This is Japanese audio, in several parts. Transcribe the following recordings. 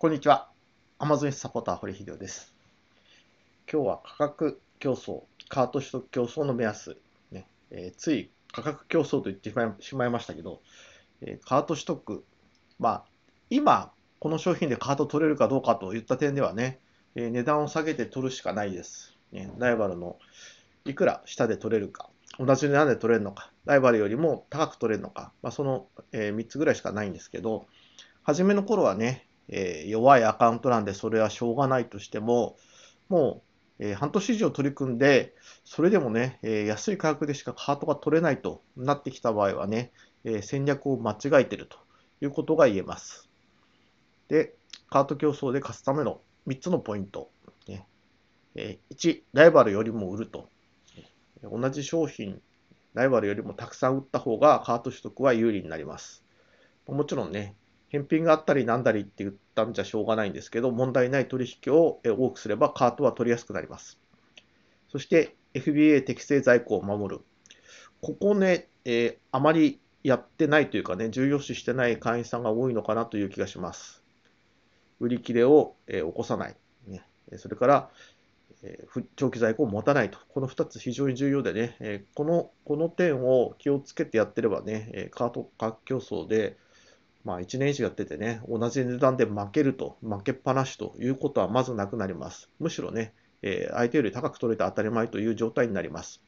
こんにちは。アマゾンサポーター、堀秀夫です。今日は価格競争、カート取得競争の目安。ねえー、つい価格競争と言ってしまいましたけど、えー、カート取得、まあ、今、この商品でカート取れるかどうかといった点ではね、えー、値段を下げて取るしかないです。ね、ライバルのいくら下で取れるか、同じ値段で取れるのか、ライバルよりも高く取れるのか、まあ、その、え3つぐらいしかないんですけど、初めの頃はね、えー、弱いアカウントなんでそれはしょうがないとしても、もう、えー、半年以上取り組んで、それでもね、えー、安い価格でしかカートが取れないとなってきた場合はね、え戦略を間違えてるということが言えます。で、カート競争で勝つための3つのポイント。ねえ1、ライバルよりも売ると。同じ商品、ライバルよりもたくさん売った方がカート取得は有利になります。もちろんね、返品があったりなんだりって言ったんじゃしょうがないんですけど、問題ない取引を多くすればカートは取りやすくなります。そして FBA 適正在庫を守る。ここね、えー、あまりやってないというかね、重要視してない会員さんが多いのかなという気がします。売り切れを、えー、起こさない。ね、それから、えー、長期在庫を持たないと。この2つ非常に重要でね、えー、この、この点を気をつけてやってればね、カート価格競争で、まあ、1年以上やっててね、同じ値段で負けると、負けっぱなしということはまずなくなります。むしろね、えー、相手より高く取れて当たり前という状態になります。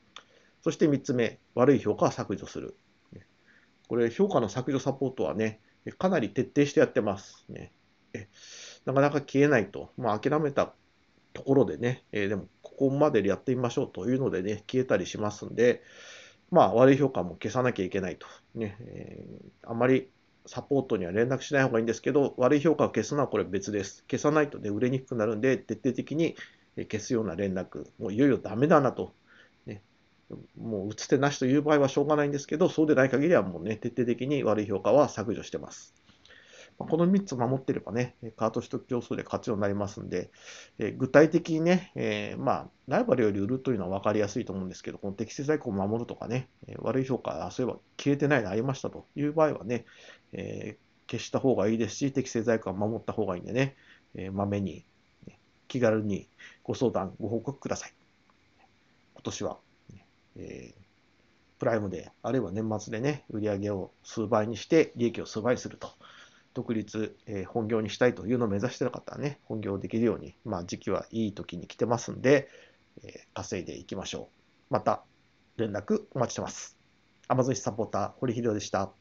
そして3つ目、悪い評価は削除する。これ、評価の削除サポートはね、かなり徹底してやってます。ね、えなかなか消えないと、まあ、諦めたところでね、えー、でも、ここまでやってみましょうというのでね、消えたりしますんで、まあ、悪い評価も消さなきゃいけないと。ねえー、あまりサポートには連絡しない方がいいんですけど、悪い評価を消すのはこれ別です。消さないとね、売れにくくなるんで、徹底的に消すような連絡、もういよいよダメだなと。ね、もう打つ手なしという場合はしょうがないんですけど、そうでない限りはもうね、徹底的に悪い評価は削除してます。この3つ守ってればね、カート取得競争で勝ちようになりますんで、え具体的にね、えー、まあ、ライバルより売るというのは分かりやすいと思うんですけど、この適正在庫を守るとかね、え悪い評価、そういえば消えてないのありましたという場合はね、えー、消した方がいいですし、適正在庫は守った方がいいんでね、えー、まめに、気軽にご相談、ご報告ください。今年は、えー、プライムで、あるいは年末でね、売り上げを数倍にして、利益を数倍にすると。独立、えー、本業にしたいというのを目指してる方はね、本業できるように、まあ時期はいい時に来てますんで、えー、稼いでいきましょう。また連絡お待ちしてます。アマゾンサポーター、堀秀夫でした。